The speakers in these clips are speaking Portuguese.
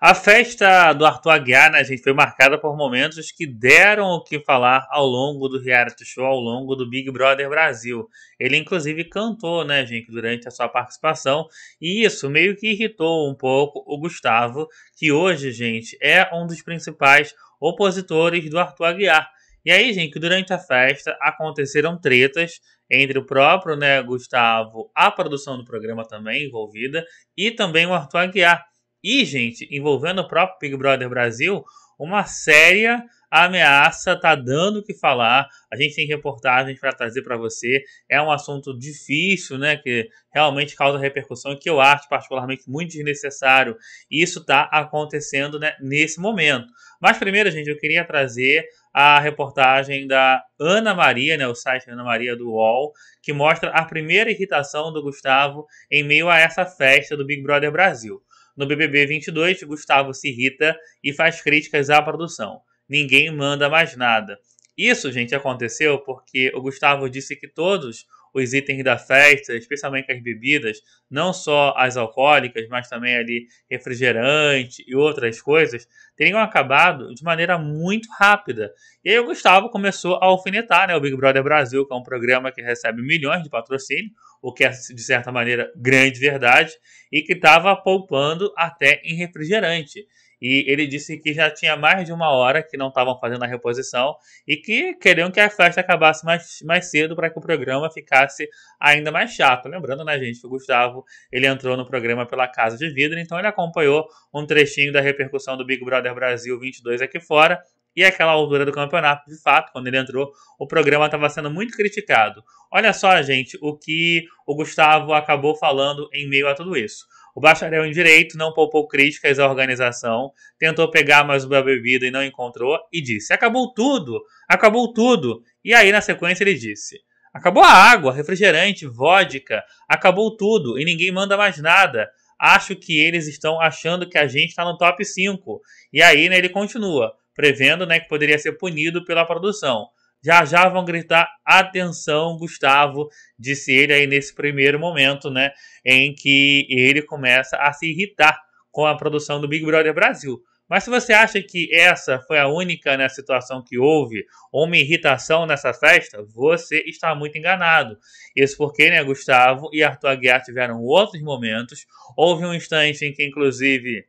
A festa do Arthur Aguiar, né, gente, foi marcada por momentos que deram o que falar ao longo do reality show, ao longo do Big Brother Brasil. Ele, inclusive, cantou, né, gente, durante a sua participação, e isso meio que irritou um pouco o Gustavo, que hoje, gente, é um dos principais opositores do Arthur Aguiar. E aí, gente, durante a festa aconteceram tretas entre o próprio, né, Gustavo, a produção do programa também envolvida, e também o Arthur Aguiar. E, gente, envolvendo o próprio Big Brother Brasil, uma séria ameaça tá dando o que falar. A gente tem reportagens para trazer para você. É um assunto difícil, né, que realmente causa repercussão e que eu acho particularmente muito desnecessário. E isso tá acontecendo né, nesse momento. Mas primeiro, gente, eu queria trazer a reportagem da Ana Maria, né, o site Ana Maria do UOL, que mostra a primeira irritação do Gustavo em meio a essa festa do Big Brother Brasil. No BBB 22, Gustavo se irrita e faz críticas à produção. Ninguém manda mais nada. Isso, gente, aconteceu porque o Gustavo disse que todos os itens da festa, especialmente as bebidas, não só as alcoólicas, mas também ali refrigerante e outras coisas, teriam acabado de maneira muito rápida. E aí o Gustavo começou a alfinetar né, o Big Brother Brasil, que é um programa que recebe milhões de patrocínio, o que é, de certa maneira, grande verdade, e que estava poupando até em refrigerante. E ele disse que já tinha mais de uma hora que não estavam fazendo a reposição e que queriam que a festa acabasse mais, mais cedo para que o programa ficasse ainda mais chato. Lembrando, né, gente, que o Gustavo ele entrou no programa pela Casa de Vidro, então ele acompanhou um trechinho da repercussão do Big Brother Brasil 22 aqui fora. E aquela altura do campeonato, de fato, quando ele entrou, o programa estava sendo muito criticado. Olha só, gente, o que o Gustavo acabou falando em meio a tudo isso. O bacharel em Direito não poupou críticas à organização, tentou pegar mais uma bebida e não encontrou, e disse: Acabou tudo! Acabou tudo! E aí, na sequência, ele disse: Acabou a água, refrigerante, vodka, acabou tudo e ninguém manda mais nada. Acho que eles estão achando que a gente está no top 5. E aí, né, ele continua, prevendo né, que poderia ser punido pela produção. Já já vão gritar atenção, Gustavo, disse ele aí nesse primeiro momento, né, em que ele começa a se irritar com a produção do Big Brother Brasil. Mas se você acha que essa foi a única né, situação que houve, uma irritação nessa festa, você está muito enganado. Isso porque né, Gustavo e Arthur Aguiar tiveram outros momentos. Houve um instante em que, inclusive,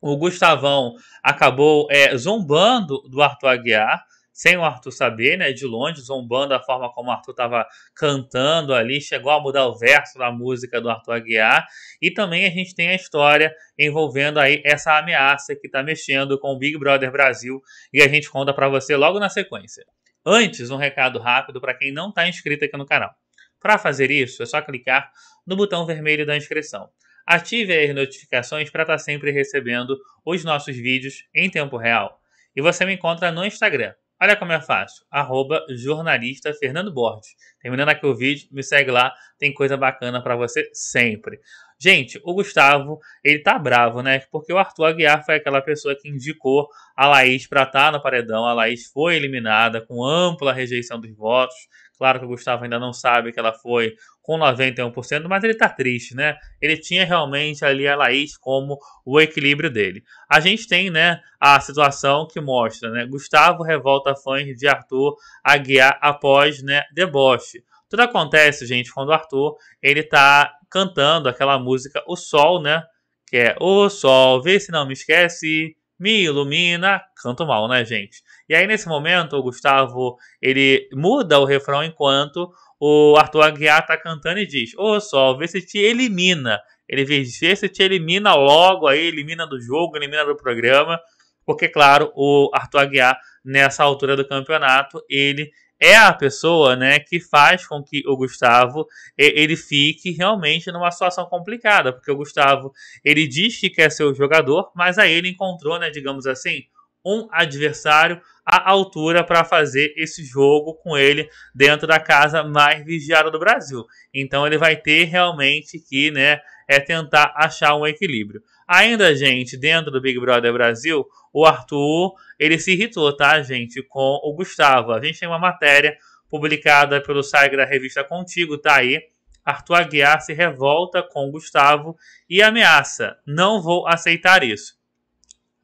o Gustavão acabou é, zombando do Arthur Aguiar sem o Arthur saber, né, de longe, zombando a forma como o Arthur estava cantando ali, chegou a mudar o verso da música do Arthur Aguiar. E também a gente tem a história envolvendo aí essa ameaça que está mexendo com o Big Brother Brasil e a gente conta para você logo na sequência. Antes, um recado rápido para quem não está inscrito aqui no canal. Para fazer isso, é só clicar no botão vermelho da inscrição. Ative as notificações para estar tá sempre recebendo os nossos vídeos em tempo real. E você me encontra no Instagram, Olha como é fácil. Arroba jornalista Fernando Borges. Terminando aqui o vídeo, me segue lá. Tem coisa bacana para você sempre. Gente, o Gustavo, ele tá bravo, né? Porque o Arthur Aguiar foi aquela pessoa que indicou a Laís pra estar tá no paredão. A Laís foi eliminada com ampla rejeição dos votos. Claro que o Gustavo ainda não sabe que ela foi com 91%, mas ele tá triste, né? Ele tinha realmente ali a Laís como o equilíbrio dele. A gente tem, né, a situação que mostra, né? Gustavo revolta fãs de Arthur Aguiar após, né, deboche. Tudo acontece, gente, quando o Arthur ele tá cantando aquela música O Sol, né? Que é O Sol, vê se não me esquece, me ilumina. Canto mal, né, gente? E aí, nesse momento, o Gustavo ele muda o refrão enquanto o Arthur Aguiar tá cantando e diz: Ô Sol, vê se te elimina. Ele diz: vê se te elimina logo aí, elimina do jogo, elimina do programa. Porque, claro, o Arthur Aguiar, nessa altura do campeonato, ele é a pessoa, né, que faz com que o Gustavo ele fique realmente numa situação complicada, porque o Gustavo ele diz que quer ser o jogador, mas aí ele encontrou, né, digamos assim, um adversário à altura para fazer esse jogo com ele dentro da casa mais vigiada do Brasil. Então ele vai ter realmente que, né, é tentar achar um equilíbrio. Ainda, gente, dentro do Big Brother Brasil, o Arthur, ele se irritou, tá, gente, com o Gustavo. A gente tem uma matéria publicada pelo site da revista Contigo, tá aí. Arthur Aguiar se revolta com Gustavo e ameaça: "Não vou aceitar isso".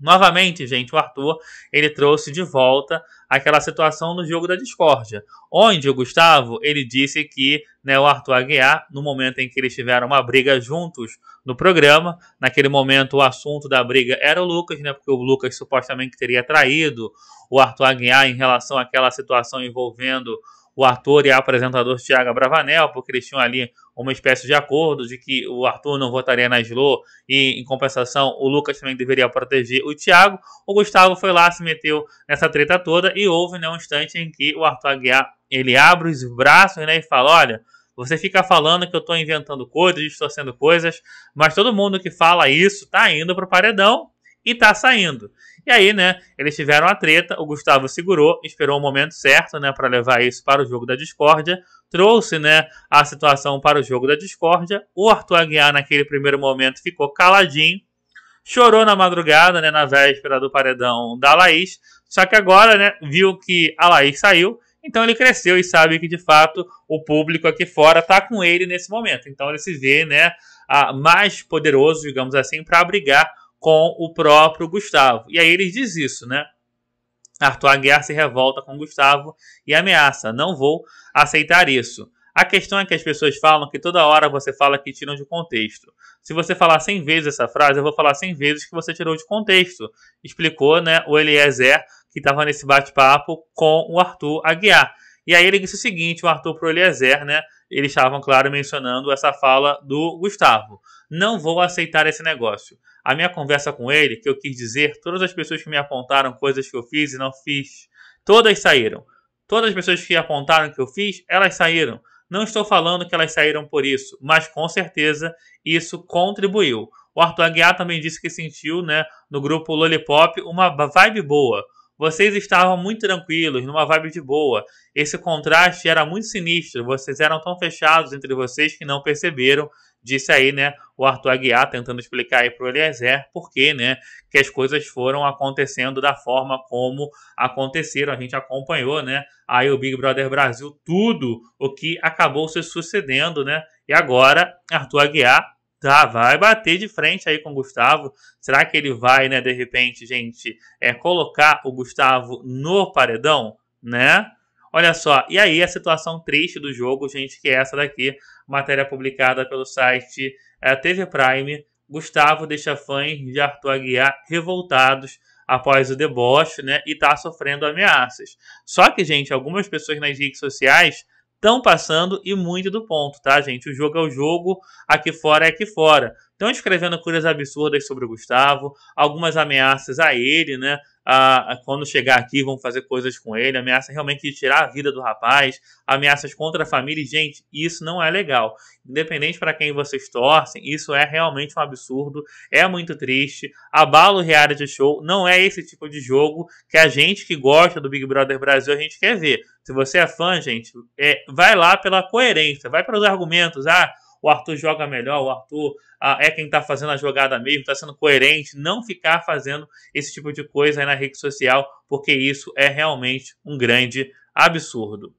Novamente, gente, o Arthur, ele trouxe de volta aquela situação no jogo da discórdia, onde o Gustavo ele disse que né, o Arthur Aguiar, no momento em que eles tiveram uma briga juntos no programa, naquele momento o assunto da briga era o Lucas, né, porque o Lucas supostamente teria traído o Arthur Aguiar em relação àquela situação envolvendo o Arthur e a apresentador Tiago Bravanel, porque eles tinham ali uma espécie de acordo de que o Arthur não votaria na Slo e, em compensação, o Lucas também deveria proteger o Thiago. O Gustavo foi lá, se meteu nessa treta toda e houve né, um instante em que o Arthur Aguiar ele abre os braços né, e fala: Olha, você fica falando que eu estou inventando coisas, distorcendo coisas, mas todo mundo que fala isso está indo para o paredão e tá saindo. E aí, né, eles tiveram a treta, o Gustavo segurou, esperou o momento certo, né, para levar isso para o jogo da discórdia, trouxe, né, a situação para o jogo da discórdia. O Arthur Aguiar naquele primeiro momento ficou caladinho, chorou na madrugada, né, na véspera do paredão da Laís, só que agora, né, viu que a Laís saiu, então ele cresceu e sabe que de fato o público aqui fora tá com ele nesse momento. Então ele se vê, né, mais poderoso, digamos assim, para abrigar com o próprio Gustavo. E aí ele diz isso, né? Arthur Aguiar se revolta com Gustavo e ameaça: não vou aceitar isso. A questão é que as pessoas falam que toda hora você fala que tiram de contexto. Se você falar 100 vezes essa frase, eu vou falar 100 vezes que você tirou de contexto. Explicou né, o Eliezer, que estava nesse bate-papo com o Arthur Aguiar. E aí ele disse o seguinte, o Arthur para o Eliezer, né? Eles estavam, claro, mencionando essa fala do Gustavo. Não vou aceitar esse negócio a minha conversa com ele, que eu quis dizer, todas as pessoas que me apontaram coisas que eu fiz e não fiz, todas saíram. Todas as pessoas que apontaram que eu fiz, elas saíram. Não estou falando que elas saíram por isso, mas com certeza isso contribuiu. O Arthur Aguiar também disse que sentiu, né, no grupo Lollipop, uma vibe boa. Vocês estavam muito tranquilos, numa vibe de boa. Esse contraste era muito sinistro. Vocês eram tão fechados entre vocês que não perceberam disse aí, né, o Arthur Aguiar tentando explicar aí para o Eliezer por que, né, que as coisas foram acontecendo da forma como aconteceram. A gente acompanhou, né, aí o Big Brother Brasil, tudo o que acabou se sucedendo, né, e agora Arthur Aguiar tá, vai bater de frente aí com o Gustavo. Será que ele vai, né, de repente, gente, é, colocar o Gustavo no paredão, né? Olha só, e aí a situação triste do jogo, gente, que é essa daqui, matéria publicada pelo site é, TV Prime. Gustavo deixa fãs de Arthur Aguiar revoltados após o deboche, né? E tá sofrendo ameaças. Só que, gente, algumas pessoas nas redes sociais estão passando e muito do ponto, tá, gente? O jogo é o jogo, aqui fora é aqui fora estão escrevendo coisas absurdas sobre o Gustavo, algumas ameaças a ele, né? A, a, quando chegar aqui vão fazer coisas com ele, ameaça realmente de tirar a vida do rapaz, ameaças contra a família, e, gente, isso não é legal. Independente para quem vocês torcem, isso é realmente um absurdo, é muito triste. Abala o reality show, não é esse tipo de jogo que a gente que gosta do Big Brother Brasil a gente quer ver. Se você é fã, gente, é, vai lá pela coerência, vai para os argumentos, ah, o Arthur joga melhor, o Arthur ah, é quem está fazendo a jogada mesmo, está sendo coerente, não ficar fazendo esse tipo de coisa aí na rede social, porque isso é realmente um grande absurdo.